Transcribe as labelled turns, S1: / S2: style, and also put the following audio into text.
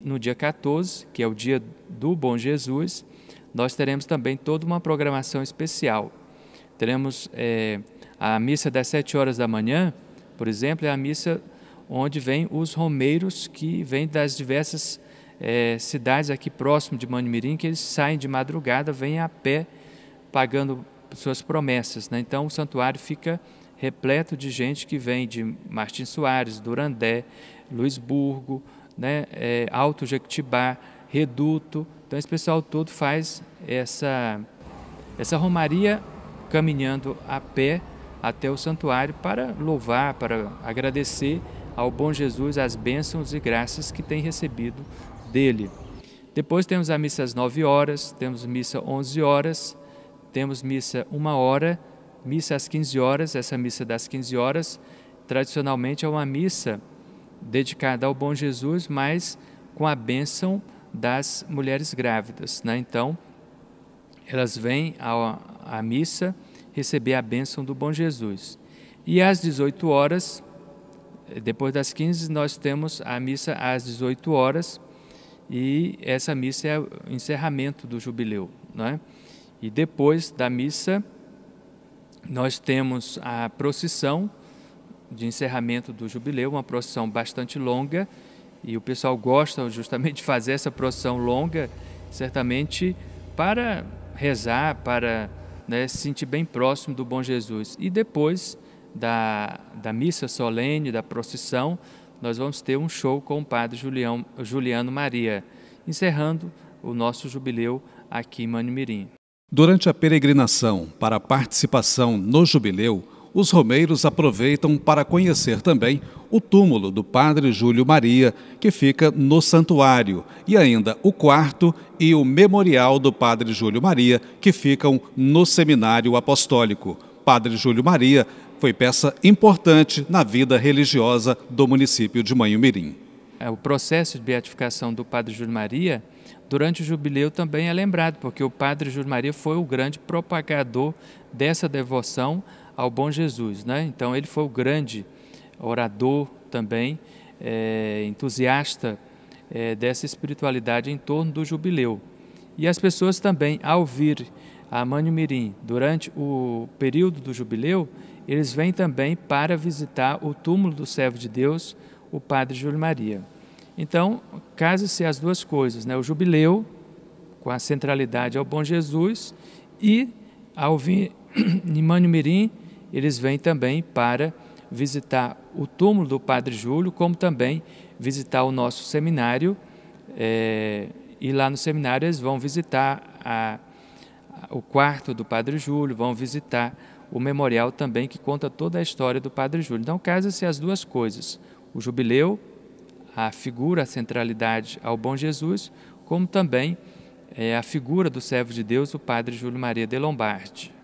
S1: No dia 14, que é o dia do Bom Jesus, nós teremos também toda uma programação especial. Teremos é, a missa das 7 horas da manhã, por exemplo, é a missa onde vêm os romeiros que vêm das diversas é, cidades aqui próximo de Manimirim, que eles saem de madrugada, vêm a pé pagando suas promessas. Né? Então o santuário fica repleto de gente que vem de Martins Soares, Durandé, Luisburgo, né, é, Alto Jequitibá, Reduto. Então esse pessoal todo faz essa, essa romaria caminhando a pé até o santuário para louvar, para agradecer ao bom Jesus as bênçãos e graças que tem recebido dele. Depois temos a missa às 9 horas, temos missa às 11 horas, temos missa uma hora, missa às 15 horas, essa missa das 15 horas, tradicionalmente é uma missa dedicada ao Bom Jesus, mas com a bênção das mulheres grávidas. Né? Então, elas vêm à missa receber a bênção do Bom Jesus. E às 18 horas, depois das 15, nós temos a missa às 18 horas, e essa missa é o encerramento do jubileu. Né? E depois da missa, nós temos a procissão, de encerramento do jubileu, uma procissão bastante longa, e o pessoal gosta justamente de fazer essa procissão longa, certamente para rezar, para né, se sentir bem próximo do bom Jesus. E depois da, da missa solene, da procissão, nós vamos ter um show com o padre Julião, Juliano Maria, encerrando o nosso jubileu aqui em Manimirim.
S2: Durante a peregrinação para a participação no jubileu, os romeiros aproveitam para conhecer também o túmulo do Padre Júlio Maria, que fica no santuário, e ainda o quarto e o memorial do Padre Júlio Maria, que ficam no seminário apostólico. Padre Júlio Maria foi peça importante na vida religiosa do município de Manhumirim.
S1: É, o processo de beatificação do Padre Júlio Maria durante o jubileu também é lembrado, porque o Padre Júlio Maria foi o grande propagador dessa devoção ao bom Jesus. Né? Então, ele foi o grande orador também, é, entusiasta é, dessa espiritualidade em torno do jubileu. E as pessoas também, ao vir a Mânio Mirim durante o período do jubileu, eles vêm também para visitar o túmulo do servo de Deus, o padre Júlio Maria. Então, case-se as duas coisas, né? o jubileu, com a centralidade ao bom Jesus, e ao vir em Mânio Mirim, eles vêm também para visitar o túmulo do Padre Júlio, como também visitar o nosso seminário. É, e lá no seminário eles vão visitar a, a, o quarto do Padre Júlio, vão visitar o memorial também que conta toda a história do Padre Júlio. Então, casa-se as duas coisas: o jubileu, a figura, a centralidade ao Bom Jesus, como também é, a figura do servo de Deus, o Padre Júlio Maria de Lombardi.